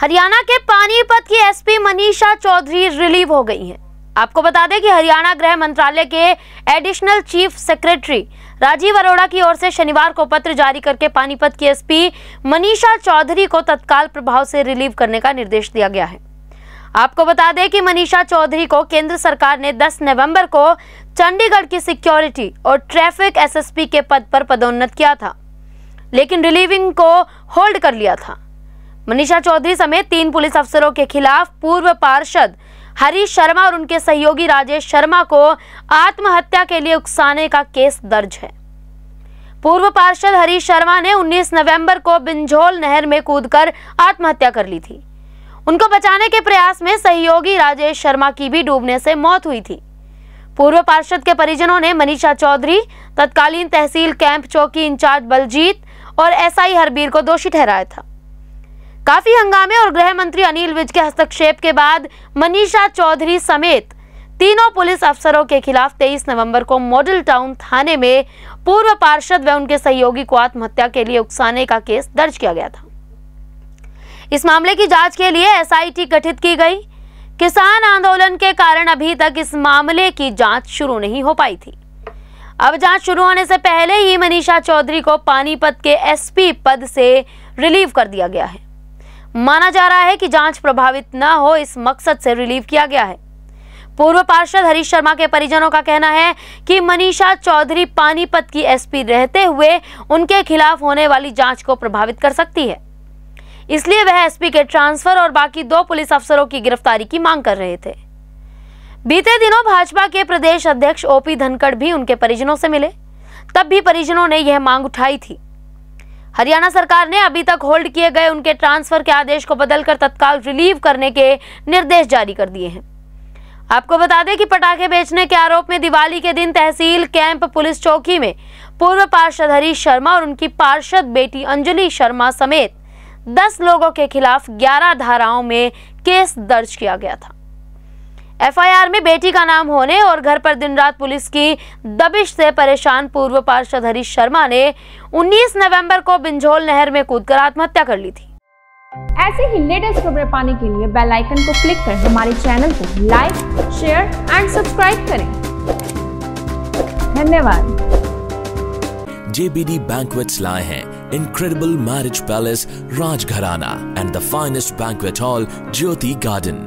हरियाणा के पानीपत की SP Manisha Chaudhary relieve हो गई हैं। आपको बता दें कि हरियाणा गृह मंत्रालय के additional chief secretary Rajiv Arora की ओर से शनिवार को पत्र जारी करके पानीपत की एसपी मनीषा चौधरी को तत्काल प्रभाव से रिलीव करने का निर्देश दिया गया है आपको बता दें कि मनीषा चौधरी को केंद्र सरकार ने 10 नवंबर को चंडीगढ़ की सिक्योरिटी और ट्रैफिक एसएसपी के पद पर पदोन्नत किया था लेकिन रिलीविंग को होल्ड कर लिया था मनीषा चौधरी समेत तीन पुलिस अफसरों के खिलाफ पूर्व पार्षद हरीश शर्मा और उनके सहयोगी राजेश शर्मा को आत्महत्या के लिए उकसाने का केस दर्ज है पूर्व पार्षद हरीश शर्मा ने 19 नवंबर को बिंझोल नहर में कूदकर आत्महत्या कर ली थी उनको बचाने के प्रयास में सहयोगी राजेश शर्मा की भी डूबने से मौत हुई थी पूर्व पार्षद के परिजनों ने मनीषा चौधरी तत्कालीन तहसील कैंप चौकी इंचार्ज बलजीत और एसआई हरबीर को दोषी ठहराया था काफी हंगामे और गृह मंत्री अनिल विज के हस्तक्षेप के बाद मनीषा चौधरी समेत तीनों पुलिस अफसरों के खिलाफ 23 नवंबर को मॉडल टाउन थाने में पूर्व पार्षद व उनके सहयोगी को आत्महत्या के लिए उकसाने का केस दर्ज किया गया था इस मामले की जांच के लिए एसआईटी गठित की गई किसान आंदोलन के कारण अभी तक इस मामले की जांच शुरू नहीं हो पाई थी अब जांच शुरू होने से पहले ही मनीषा चौधरी को पानीपत के एसपी पद से रिलीव कर दिया गया है माना जा रहा है कि जांच प्रभावित न हो इस मकसद से रिलीव किया गया है पूर्व पार्षद हरीश शर्मा के परिजनों का कहना है कि मनीषा चौधरी पानीपत की एसपी रहते हुए उनके खिलाफ होने वाली जांच को प्रभावित कर सकती है इसलिए वह एसपी के ट्रांसफर और बाकी दो पुलिस अफसरों की गिरफ्तारी की मांग कर रहे थे बीते दिनों भाजपा के प्रदेश अध्यक्ष ओपी धनखड़ भी उनके परिजनों से मिले तब भी परिजनों ने यह मांग उठाई थी हरियाणा सरकार ने अभी तक होल्ड किए गए उनके ट्रांसफर के आदेश को बदलकर तत्काल रिलीव करने के निर्देश जारी कर दिए हैं आपको बता दें कि पटाखे बेचने के आरोप में दिवाली के दिन तहसील कैंप पुलिस चौकी में पूर्व पार्षद हरीश शर्मा और उनकी पार्षद बेटी अंजलि शर्मा समेत 10 लोगों के खिलाफ 11 धाराओं में केस दर्ज किया गया था एफआईआर में बेटी का नाम होने और घर पर दिन रात पुलिस की दबिश से परेशान पूर्व पार्षद हरीश शर्मा ने 19 नवंबर को बिंझोल नहर में कूदकर आत्महत्या कर ली थी ऐसे ही लेटेस्ट खबरें पाने के लिए बेल आइकन को क्लिक कर हमारे चैनल को लाइक शेयर एंड सब्सक्राइब करें धन्यवाद JBD Banquets lie हैं incredible marriage palace Rajgharana and the finest banquet hall Jyoti Garden